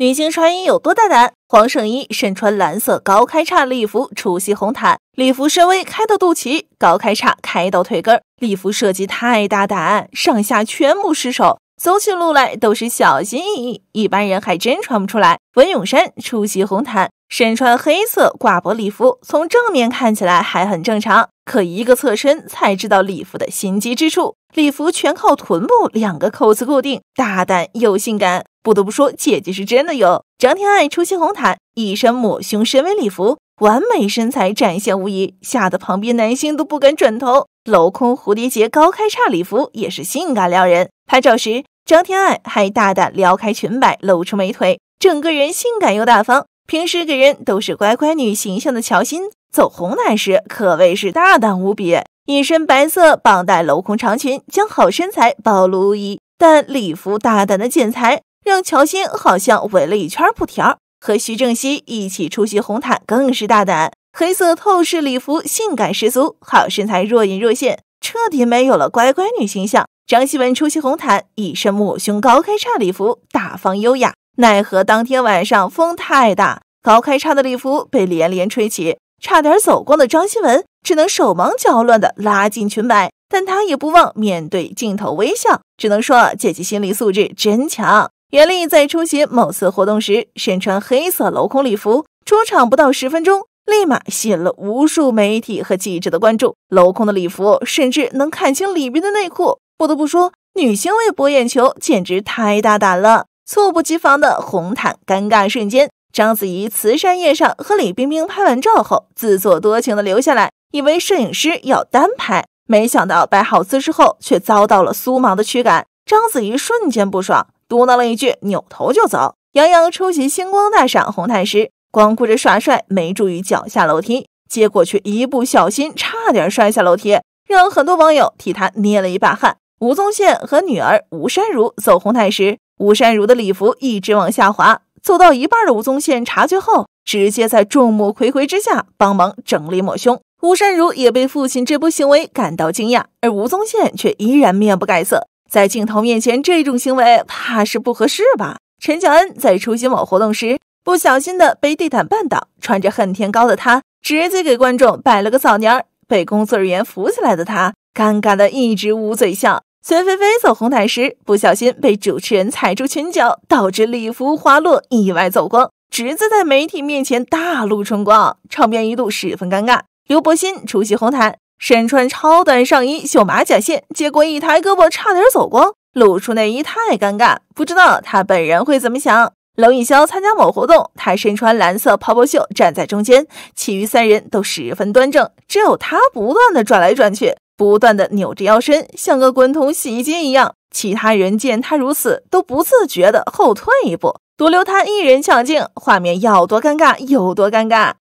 女星穿衣有多大胆？黄圣依身穿蓝色高开叉礼服出席红毯，礼服稍微开到肚脐，高开叉开到腿根，礼服设计太大胆，上下全部失手，走起路来都是小心翼翼，一般人还真穿不出来。文咏珊出席红毯，身穿黑色挂脖礼服，从正面看起来还很正常，可一个侧身才知道礼服的心机之处。礼服全靠臀部两个扣子固定，大胆又性感。不得不说，姐姐是真的有。张天爱出席红毯，一身抹胸深 V 礼服，完美身材展现无疑，吓得旁边男星都不敢转头。镂空蝴蝶结高开叉礼服也是性感撩人。拍照时，张天爱还大胆撩开裙摆，露出美腿，整个人性感又大方。平时给人都是乖乖女形象的乔欣，走红毯时可谓是大胆无比。一身白色绑带镂空长裙，将好身材暴露无遗，但礼服大胆的剪裁让乔欣好像围了一圈布条。和徐正溪一起出席红毯更是大胆，黑色透视礼服性感十足，好身材若隐若现，彻底没有了乖乖女形象。张熙雯出席红毯，一身抹胸高开叉礼服，大方优雅，奈何当天晚上风太大，高开叉的礼服被连连吹起。差点走光的张馨文，只能手忙脚乱的拉近裙摆，但她也不忘面对镜头微笑。只能说，姐姐心理素质真强。袁立在出席某次活动时，身穿黑色镂空礼服，出场不到十分钟，立马吸引了无数媒体和记者的关注。镂空的礼服甚至能看清里面的内裤。不得不说，女星为博眼球简直太大胆了。猝不及防的红毯尴尬瞬间。章子怡慈善夜上和李冰冰拍完照后，自作多情的留下来，以为摄影师要单拍，没想到摆好姿势后却遭到了苏芒的驱赶。章子怡瞬间不爽，嘟囔了一句，扭头就走。杨洋出席星光大赏红毯时，光顾着耍帅，没注意脚下楼梯，结果却一不小心差点摔下楼梯，让很多网友替他捏了一把汗。吴宗宪和女儿吴珊如走红毯时，吴珊如的礼服一直往下滑。走到一半的吴宗宪察觉后，直接在众目睽睽之下帮忙整理抹胸。吴善如也被父亲这波行为感到惊讶，而吴宗宪却依然面不改色。在镜头面前，这种行为怕是不合适吧？陈乔恩在出席某活动时，不小心的被地毯绊倒，穿着恨天高的她直接给观众摆了个扫年儿。被工作人员扶起来的他尴尬的一直捂嘴笑。孙菲菲走红毯时不小心被主持人踩住裙角，导致礼服滑落，意外走光。侄子在媒体面前大露春光，场面一度十分尴尬。刘柏辛出席红毯，身穿超短上衣秀马甲线，结果一抬胳膊差点走光，露出内衣太尴尬，不知道他本人会怎么想。娄艺潇参加某活动，他身穿蓝色泡泡袖站在中间，其余三人都十分端正，只有他不断的转来转去。不断的扭着腰身，像个滚筒洗衣机一样。其他人见他如此，都不自觉的后退一步，独留他一人抢镜。画面要多尴尬有多尴尬。